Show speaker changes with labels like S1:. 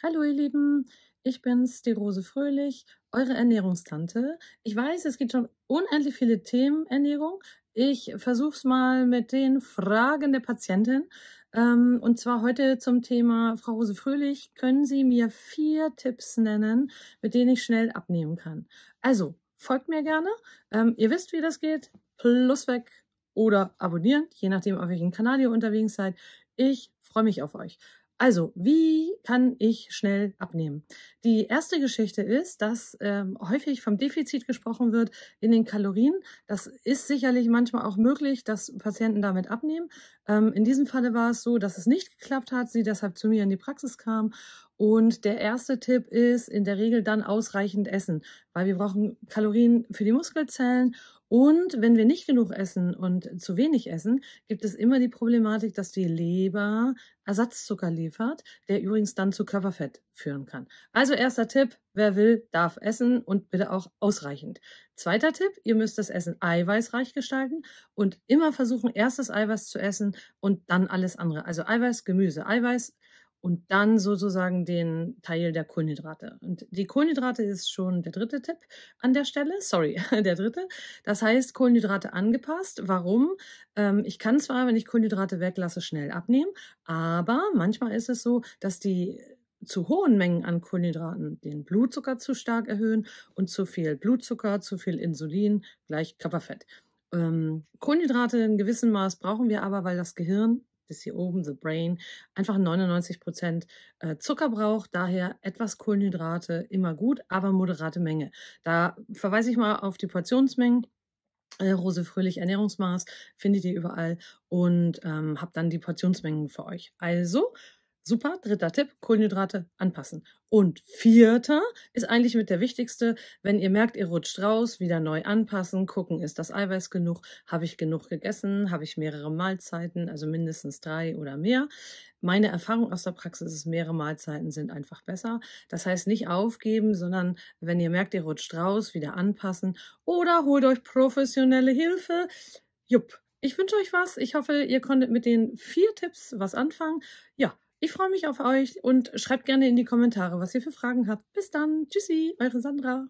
S1: Hallo ihr Lieben, ich bin's, die Rose Fröhlich, eure Ernährungstante. Ich weiß, es gibt schon unendlich viele Themen Ernährung. Ich versuch's mal mit den Fragen der Patientin. Ähm, und zwar heute zum Thema, Frau Rose Fröhlich, können Sie mir vier Tipps nennen, mit denen ich schnell abnehmen kann? Also, folgt mir gerne. Ähm, ihr wisst, wie das geht. Plus weg oder abonnieren, je nachdem, auf welchem Kanal ihr unterwegs seid. Ich freue mich auf euch. Also, wie kann ich schnell abnehmen? Die erste Geschichte ist, dass ähm, häufig vom Defizit gesprochen wird in den Kalorien. Das ist sicherlich manchmal auch möglich, dass Patienten damit abnehmen. Ähm, in diesem Falle war es so, dass es nicht geklappt hat, sie deshalb zu mir in die Praxis kam. Und der erste Tipp ist in der Regel dann ausreichend essen, weil wir brauchen Kalorien für die Muskelzellen und wenn wir nicht genug essen und zu wenig essen, gibt es immer die Problematik, dass die Leber Ersatzzucker liefert, der übrigens dann zu Körperfett führen kann. Also erster Tipp, wer will, darf essen und bitte auch ausreichend. Zweiter Tipp, ihr müsst das Essen eiweißreich gestalten und immer versuchen, erstes Eiweiß zu essen und dann alles andere. Also Eiweiß, Gemüse, Eiweiß und dann sozusagen den Teil der Kohlenhydrate. Und die Kohlenhydrate ist schon der dritte Tipp an der Stelle. Sorry, der dritte. Das heißt, Kohlenhydrate angepasst. Warum? Ähm, ich kann zwar, wenn ich Kohlenhydrate weglasse, schnell abnehmen, aber manchmal ist es so, dass die zu hohen Mengen an Kohlenhydraten den Blutzucker zu stark erhöhen und zu viel Blutzucker, zu viel Insulin gleich Körperfett. Ähm, Kohlenhydrate in gewissem Maß brauchen wir aber, weil das Gehirn bis hier oben, The Brain, einfach 99 äh, Zucker braucht. Daher etwas Kohlenhydrate immer gut, aber moderate Menge. Da verweise ich mal auf die Portionsmengen. Äh, Rose Fröhlich Ernährungsmaß findet ihr überall und ähm, habe dann die Portionsmengen für euch. Also Super, dritter Tipp, Kohlenhydrate anpassen. Und vierter ist eigentlich mit der wichtigste, wenn ihr merkt, ihr rutscht raus, wieder neu anpassen, gucken, ist das Eiweiß genug, habe ich genug gegessen, habe ich mehrere Mahlzeiten, also mindestens drei oder mehr. Meine Erfahrung aus der Praxis ist, mehrere Mahlzeiten sind einfach besser. Das heißt, nicht aufgeben, sondern wenn ihr merkt, ihr rutscht raus, wieder anpassen oder holt euch professionelle Hilfe. Jupp. Ich wünsche euch was. Ich hoffe, ihr konntet mit den vier Tipps was anfangen. Ja, ich freue mich auf euch und schreibt gerne in die Kommentare, was ihr für Fragen habt. Bis dann. Tschüssi, eure Sandra.